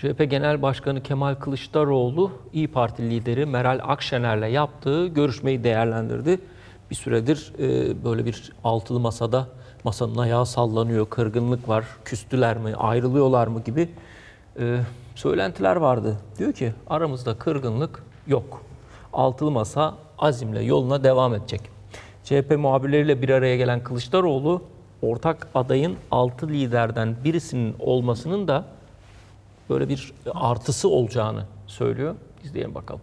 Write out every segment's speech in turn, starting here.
CHP Genel Başkanı Kemal Kılıçdaroğlu, İyi Parti lideri Meral Akşener'le yaptığı görüşmeyi değerlendirdi. Bir süredir e, böyle bir altılı masada masanın ayağı sallanıyor, kırgınlık var, küstüler mi, ayrılıyorlar mı gibi e, söylentiler vardı. Diyor ki aramızda kırgınlık yok. Altılı masa azimle yoluna devam edecek. CHP muhabirleriyle bir araya gelen Kılıçdaroğlu, ortak adayın altı liderden birisinin olmasının da böyle bir artısı olacağını söylüyor. İzleyelim bakalım.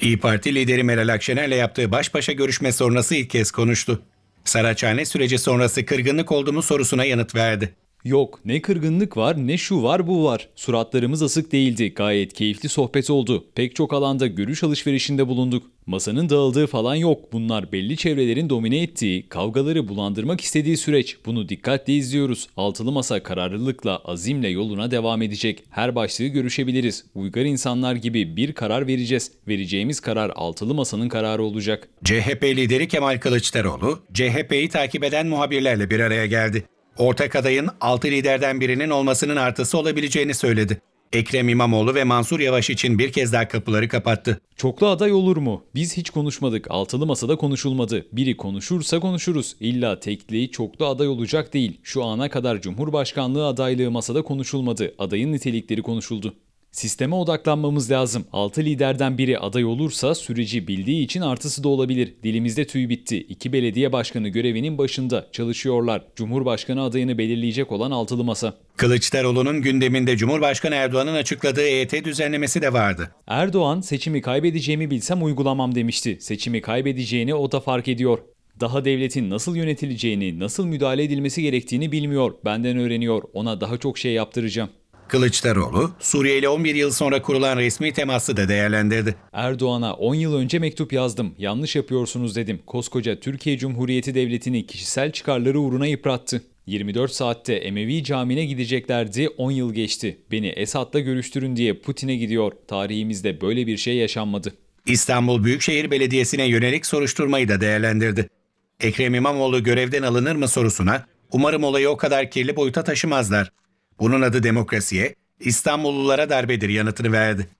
İyi Parti lideri Meral Akşener'le yaptığı baş başa görüşme sonrası ilk kez konuştu. Saraçhane süreci sonrası kırgınlık olduğumu sorusuna yanıt verdi. Yok ne kırgınlık var ne şu var bu var. Suratlarımız asık değildi. Gayet keyifli sohbet oldu. Pek çok alanda görüş alışverişinde bulunduk. Masanın dağıldığı falan yok. Bunlar belli çevrelerin domine ettiği, kavgaları bulandırmak istediği süreç. Bunu dikkatle izliyoruz. Altılı Masa kararlılıkla, azimle yoluna devam edecek. Her başlığı görüşebiliriz. Uygar insanlar gibi bir karar vereceğiz. Vereceğimiz karar Altılı Masa'nın kararı olacak. CHP lideri Kemal Kılıçdaroğlu, CHP'yi takip eden muhabirlerle bir araya geldi. Ortak adayın 6 liderden birinin olmasının artısı olabileceğini söyledi. Ekrem İmamoğlu ve Mansur Yavaş için bir kez daha kapıları kapattı. Çoklu aday olur mu? Biz hiç konuşmadık. Altılı masada konuşulmadı. Biri konuşursa konuşuruz. İlla tekliği çoklu aday olacak değil. Şu ana kadar Cumhurbaşkanlığı adaylığı masada konuşulmadı. Adayın nitelikleri konuşuldu. Sisteme odaklanmamız lazım. 6 liderden biri aday olursa süreci bildiği için artısı da olabilir. Dilimizde tüy bitti. İki belediye başkanı görevinin başında çalışıyorlar. Cumhurbaşkanı adayını belirleyecek olan altılı masa. Kılıçdaroğlu'nun gündeminde Cumhurbaşkanı Erdoğan'ın açıkladığı EYT düzenlemesi de vardı. Erdoğan seçimi kaybedeceğimi bilsem uygulamam demişti. Seçimi kaybedeceğini o da fark ediyor. Daha devletin nasıl yönetileceğini, nasıl müdahale edilmesi gerektiğini bilmiyor. Benden öğreniyor. Ona daha çok şey yaptıracağım. Kılıçdaroğlu, Suriye ile 11 yıl sonra kurulan resmi teması da değerlendirdi. Erdoğan'a 10 yıl önce mektup yazdım. Yanlış yapıyorsunuz dedim. Koskoca Türkiye Cumhuriyeti Devleti'ni kişisel çıkarları uğruna yıprattı. 24 saatte Emevi Camii'ne gideceklerdi, 10 yıl geçti. Beni Esad'la görüştürün diye Putin'e gidiyor. Tarihimizde böyle bir şey yaşanmadı. İstanbul Büyükşehir Belediyesi'ne yönelik soruşturmayı da değerlendirdi. Ekrem İmamoğlu görevden alınır mı sorusuna, umarım olayı o kadar kirli boyuta taşımazlar. Bunun adı demokrasiye, İstanbullulara darbedir yanıtını verdi.